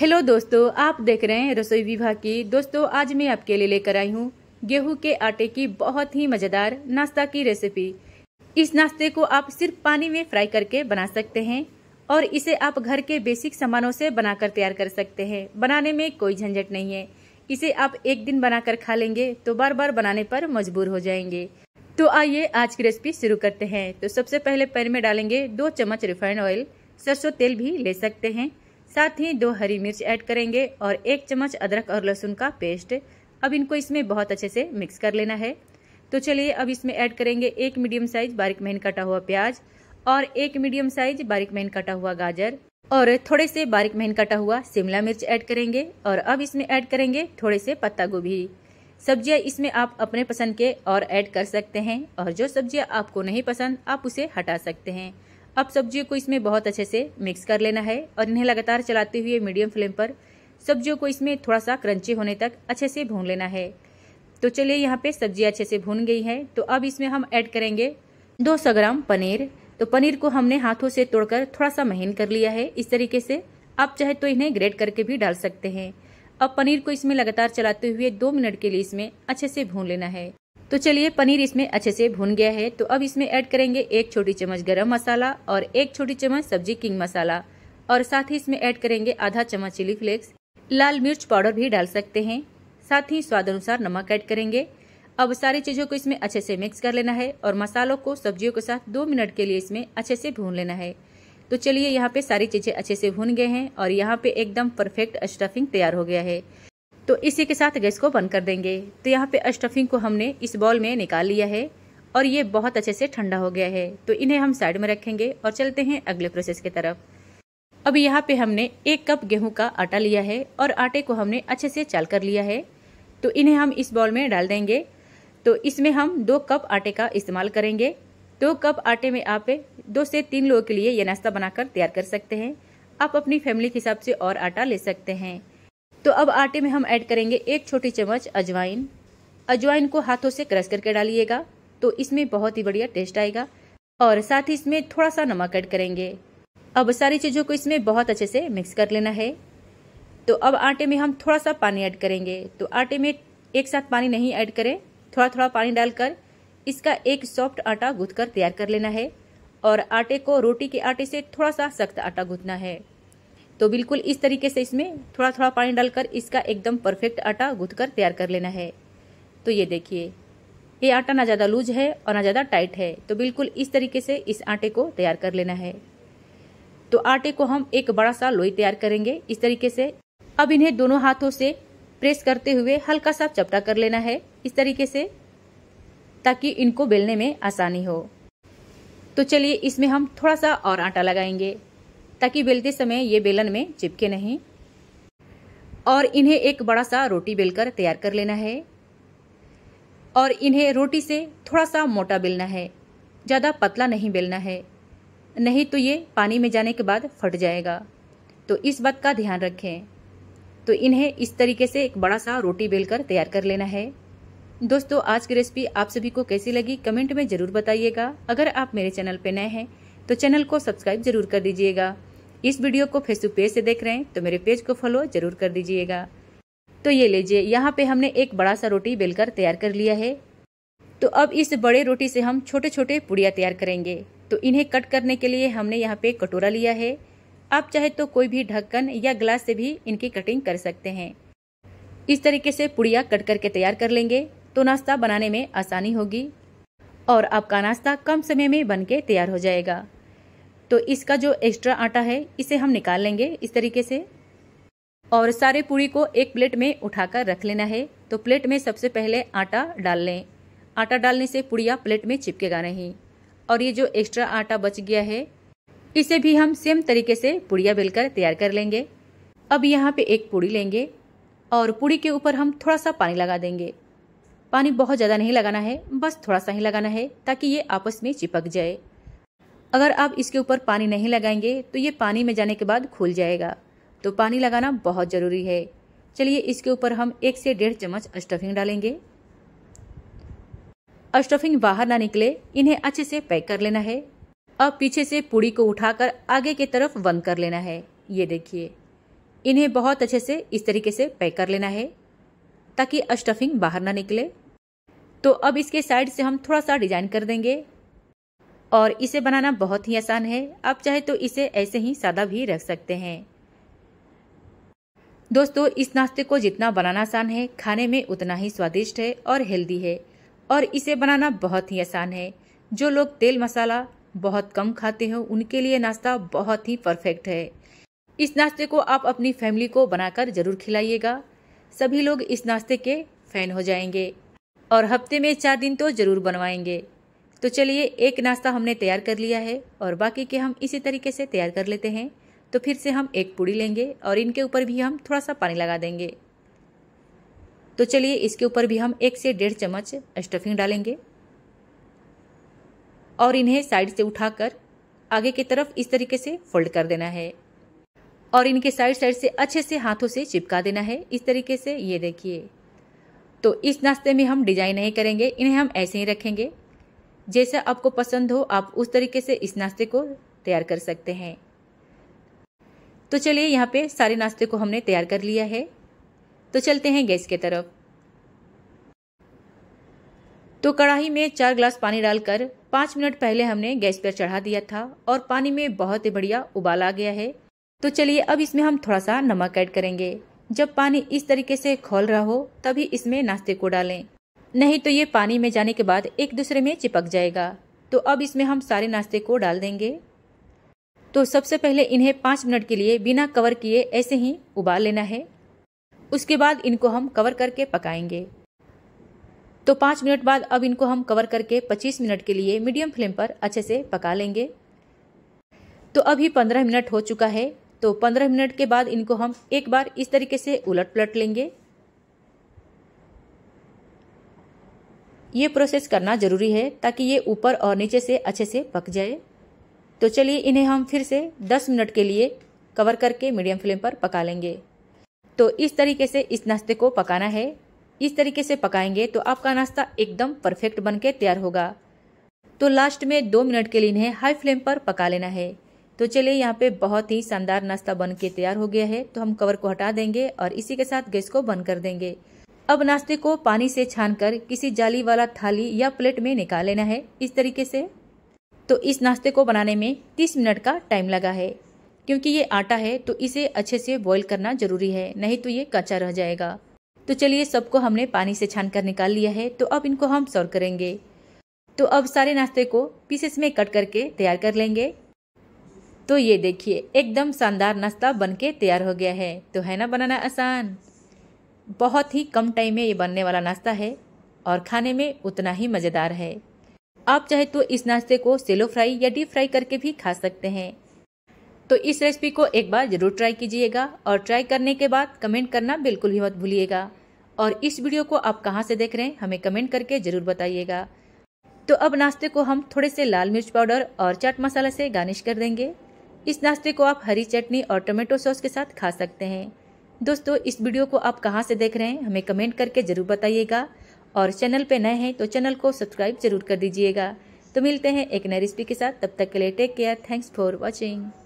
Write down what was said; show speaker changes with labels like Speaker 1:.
Speaker 1: hello दोस्तों आप देख रहे हैं रसोई विभाग की दोस्तों आज मैं आपके लिए लेकर आई हूँ गेहूं के आटे की बहुत ही मज़ेदार नाश्ता की रेसिपी इस नाश्ते को आप सिर्फ पानी में फ्राई करके बना सकते हैं और इसे आप घर के बेसिक सामानों से बनाकर तैयार कर सकते हैं बनाने में कोई झंझट नहीं है इसे आप एक दिन बनाकर खा लेंगे तो बार बार बनाने पर मजबूर हो जाएंगे तो आइए आज की रेसिपी शुरू करते हैं तो सबसे पहले पैन में डालेंगे दो चम्मच रिफाइंड ऑयल सरसों तेल भी ले सकते हैं साथ ही दो हरी मिर्च ऐड करेंगे और एक चम्मच अदरक और लहसुन का पेस्ट अब इनको इसमें बहुत अच्छे से मिक्स कर लेना है तो चलिए अब इसमें ऐड करेंगे एक मीडियम साइज बारीक महीन कटा हुआ प्याज और एक मीडियम साइज बारीक महीन कटा हुआ गाजर और थोड़े से बारीक महीन कटा हुआ शिमला मिर्च ऐड करेंगे और अब इसमें ऐड करेंगे थोड़े से पत्ता गोभी सब्जियां इसमें आप अपने पसंद के और ऐड कर सकते हैं और जो सब्जियां आपको नहीं पसंद आप उसे हटा सकते हैं अब सब्जियों को इसमें बहुत अच्छे से मिक्स कर लेना है और इन्हें लगातार चलाते हुए मीडियम फ्लेम पर सब्जियों को इसमें थोड़ा सा क्रंची होने तक अच्छे से भून लेना है तो चलिए यहाँ पे सब्जी अच्छे से भून गई है तो अब इसमें हम ऐड करेंगे 200 ग्राम पनीर तो पनीर को हमने हाथों से तोड़कर थोड़ा सा महीन कर लिया है इस तरीके से आप चाहे तो इन्हें ग्रेट करके भी डाल सकते हैं अब पनीर को इसमें लगातार चलाते हुए दो मिनट के लिए इसमें अच्छे से भून लेना है तो चलिए पनीर इसमें अच्छे से भुन गया है तो अब इसमें ऐड करेंगे एक छोटी चम्मच गरम मसाला और एक छोटी चम्मच सब्जी किंग मसाला और साथ ही इसमें ऐड करेंगे आधा चम्मच चिली फ्लेक्स लाल मिर्च पाउडर भी डाल सकते हैं साथ ही स्वाद अनुसार नमक ऐड करेंगे अब सारी चीज़ों को इसमें अच्छे से मिक्स कर लेना है और मसालों को सब्जियों के साथ दो मिनट के लिए इसमें अच्छे से भून लेना है तो चलिए यहाँ पे सारी चीज़ें अच्छे से भून गए हैं और यहाँ पे एकदम परफेक्ट स्टफिंग तैयार हो गया है तो इसी के साथ गैस को बंद कर देंगे तो यहाँ पे स्टफिंग को हमने इस बॉल में निकाल लिया है और ये बहुत अच्छे से ठंडा हो गया है तो इन्हें हम साइड में रखेंगे और चलते हैं अगले प्रोसेस की तरफ अब यहाँ पे हमने एक कप गेहूं का आटा लिया है और आटे को हमने अच्छे से चाल कर लिया है तो इन्हें हम इस बॉल में डाल देंगे तो इसमें हम दो कप आटे का इस्तेमाल करेंगे दो कप आटे में आप दो से तीन लोगों के लिए ये नाश्ता बनाकर तैयार कर सकते हैं आप अपनी फैमिली के हिसाब से और आटा ले सकते हैं तो अब आटे में हम ऐड करेंगे एक छोटी चम्मच अजवाइन अजवाइन को हाथों से क्रश करके डालिएगा तो इसमें बहुत ही बढ़िया टेस्ट आएगा और साथ ही इसमें थोड़ा सा नमक ऐड करेंगे अब सारी चीज़ों को इसमें बहुत अच्छे से मिक्स कर लेना है तो अब आटे में हम थोड़ा सा पानी ऐड करेंगे तो आटे में एक साथ पानी नहीं ऐड करें थोड़ा थोड़ा पानी डालकर इसका एक सॉफ्ट आटा गूंथ तैयार कर लेना है और आटे को रोटी के आटे से थोड़ा सा सख्त आटा गूंथना है तो बिल्कुल इस तरीके से इसमें थोड़ा थोड़ा पानी डालकर इसका एकदम परफेक्ट आटा गूँथ कर तैयार कर लेना है तो ये देखिए ये आटा ना ज़्यादा लूज है और ना ज़्यादा टाइट है तो बिल्कुल इस तरीके से इस आटे को तैयार कर लेना है तो आटे को हम एक बड़ा सा लोई तैयार करेंगे इस तरीके से अब इन्हें दोनों हाथों से प्रेस करते हुए हल्का सा चपटा कर लेना है इस तरीके से ताकि इनको बेलने में आसानी हो तो चलिए इसमें हम थोड़ा सा और आटा लगाएंगे ताकि बेलते समय ये बेलन में चिपके नहीं और इन्हें एक बड़ा सा रोटी बेलकर तैयार कर लेना है और इन्हें रोटी से थोड़ा सा मोटा बेलना है ज़्यादा पतला नहीं बेलना है नहीं तो ये पानी में जाने के बाद फट जाएगा तो इस बात का ध्यान रखें तो इन्हें इस तरीके से एक बड़ा सा रोटी बेलकर तैयार कर लेना है दोस्तों आज की रेसिपी आप सभी को कैसी लगी कमेंट में ज़रूर बताइएगा अगर आप मेरे चैनल पर नए हैं तो चैनल को सब्सक्राइब जरूर कर दीजिएगा इस वीडियो को फेसबुक पेज से देख रहे हैं तो मेरे पेज को फॉलो जरूर कर दीजिएगा तो ये लीजिए यहाँ पे हमने एक बड़ा सा रोटी बेलकर तैयार कर लिया है तो अब इस बड़े रोटी से हम छोटे छोटे पुड़िया तैयार करेंगे तो इन्हें कट करने के लिए हमने यहाँ पे कटोरा लिया है आप चाहे तो कोई भी ढक्कन या ग्लास से भी इनकी कटिंग कर सकते हैं इस तरीके से पुड़िया कट करके तैयार कर लेंगे तो नाश्ता बनाने में आसानी होगी और आपका नाश्ता कम समय में बनके तैयार हो जाएगा तो इसका जो एक्स्ट्रा आटा है इसे हम निकाल लेंगे इस तरीके से और सारे पूरी को एक प्लेट में उठाकर रख लेना है तो प्लेट में सबसे पहले आटा डाल लें आटा डालने से पुड़िया प्लेट में चिपकेगा नहीं और ये जो एक्स्ट्रा आटा बच गया है इसे भी हम सेम तरीके से पुड़िया बेलकर तैयार कर लेंगे अब यहाँ पे एक पूड़ी लेंगे और पूड़ी के ऊपर हम थोड़ा सा पानी लगा देंगे पानी बहुत ज़्यादा नहीं लगाना है बस थोड़ा सा ही लगाना है ताकि ये आपस में चिपक जाए अगर आप इसके ऊपर पानी नहीं लगाएंगे तो ये पानी में जाने के बाद खुल जाएगा तो पानी लगाना बहुत ज़रूरी है चलिए इसके ऊपर हम एक से डेढ़ चम्मच स्टफिंग डालेंगे स्टफिंग बाहर ना निकले इन्हें अच्छे से पैक कर लेना है अब पीछे से पूड़ी को उठाकर आगे की तरफ बंद कर लेना है ये देखिए इन्हें बहुत अच्छे से इस तरीके से पैक कर लेना है ताकि स्टफिंग बाहर ना निकले तो अब इसके साइड से हम थोड़ा सा डिजाइन कर देंगे और इसे बनाना बहुत ही आसान है आप चाहे तो इसे ऐसे ही सादा भी रख सकते हैं दोस्तों इस नाश्ते को जितना बनाना आसान है खाने में उतना ही स्वादिष्ट है और हेल्दी है और इसे बनाना बहुत ही आसान है जो लोग तेल मसाला बहुत कम खाते हो उनके लिए नाश्ता बहुत ही परफेक्ट है इस नाश्ते को आप अपनी फैमिली को बनाकर जरूर खिलाइएगा सभी लोग इस नाश्ते के फैन हो जाएंगे और हफ्ते में चार दिन तो जरूर बनवाएंगे तो चलिए एक नाश्ता हमने तैयार कर लिया है और बाकी के हम इसी तरीके से तैयार कर लेते हैं तो फिर से हम एक पूड़ी लेंगे और इनके ऊपर भी हम थोड़ा सा पानी लगा देंगे तो चलिए इसके ऊपर भी हम एक से डेढ़ चम्मच स्टफिंग डालेंगे और इन्हें साइड से उठाकर आगे की तरफ इस तरीके से फोल्ड कर देना है और इनके साइड साइड से अच्छे से हाथों से चिपका देना है इस तरीके से ये देखिए तो इस नाश्ते में हम डिजाइन नहीं करेंगे इन्हें हम ऐसे ही रखेंगे जैसा आपको पसंद हो आप उस तरीके से इस नाश्ते को तैयार कर सकते हैं तो चलिए यहाँ पे सारे नाश्ते को हमने तैयार कर लिया है तो चलते हैं गैस के तरफ तो कढ़ाई में चार ग्लास पानी डालकर पाँच मिनट पहले हमने गैस पर चढ़ा दिया था और पानी में बहुत ही बढ़िया उबाल आ गया है तो चलिए अब इसमें हम थोड़ा सा नमक ऐड करेंगे जब पानी इस तरीके से खोल रहा हो तभी इसमें नाश्ते को डालें नहीं तो ये पानी में जाने के बाद एक दूसरे में चिपक जाएगा तो अब इसमें हम सारे नाश्ते को डाल देंगे तो सबसे पहले इन्हें पाँच मिनट के लिए बिना कवर किए ऐसे ही उबाल लेना है उसके बाद इनको हम कवर करके पकाएंगे तो पाँच मिनट बाद अब इनको हम कवर करके पच्चीस मिनट के लिए मीडियम फ्लेम पर अच्छे से पका लेंगे तो अभी पंद्रह मिनट हो चुका है तो पंद्रह मिनट के बाद इनको हम एक बार इस तरीके से उलट पलट लेंगे ये प्रोसेस करना जरूरी है ताकि ये ऊपर और नीचे से अच्छे से पक जाए तो चलिए इन्हें हम फिर से 10 मिनट के लिए कवर करके मीडियम फ्लेम पर पका लेंगे तो इस तरीके से इस नाश्ते को पकाना है इस तरीके से पकाएंगे तो आपका नाश्ता एकदम परफेक्ट बन के तैयार होगा तो लास्ट में दो मिनट के लिए इन्हें हाई फ्लेम पर पका लेना है तो चलिए यहाँ पे बहुत ही शानदार नाश्ता बन के तैयार हो गया है तो हम कवर को हटा देंगे और इसी के साथ गैस को बंद कर देंगे अब नाश्ते को पानी से छानकर किसी जाली वाला थाली या प्लेट में निकाल लेना है इस तरीके से तो इस नाश्ते को बनाने में 30 मिनट का टाइम लगा है क्योंकि ये आटा है तो इसे अच्छे से बॉईल करना जरूरी है नहीं तो ये कच्चा रह जाएगा तो चलिए सबको हमने पानी से छान कर निकाल लिया है तो अब इनको हम सर्व करेंगे तो अब सारे नाश्ते को पीसेस में कट करके तैयार कर लेंगे तो ये देखिए एकदम शानदार नाश्ता बनके तैयार हो गया है तो है ना बनाना आसान बहुत ही कम टाइम में ये बनने वाला नाश्ता है और खाने में उतना ही मज़ेदार है आप चाहे तो इस नाश्ते को सेलो फ्राई या डीप फ्राई करके भी खा सकते हैं तो इस रेसिपी को एक बार ज़रूर ट्राई कीजिएगा और ट्राई करने के बाद कमेंट करना बिल्कुल भी मत भूलिएगा और इस वीडियो को आप कहाँ से देख रहे हैं हमें कमेंट करके ज़रूर बताइएगा तो अब नाश्ते को हम थोड़े से लाल मिर्च पाउडर और चाट मसाला से गार्निश कर देंगे इस नाश्ते को आप हरी चटनी और टोमेटो सॉस के साथ खा सकते हैं दोस्तों इस वीडियो को आप कहाँ से देख रहे हैं हमें कमेंट करके ज़रूर बताइएगा और चैनल पे नए हैं तो चैनल को सब्सक्राइब जरूर कर दीजिएगा तो मिलते हैं एक नई रेसिपी के साथ तब तक के लिए take care thanks for watching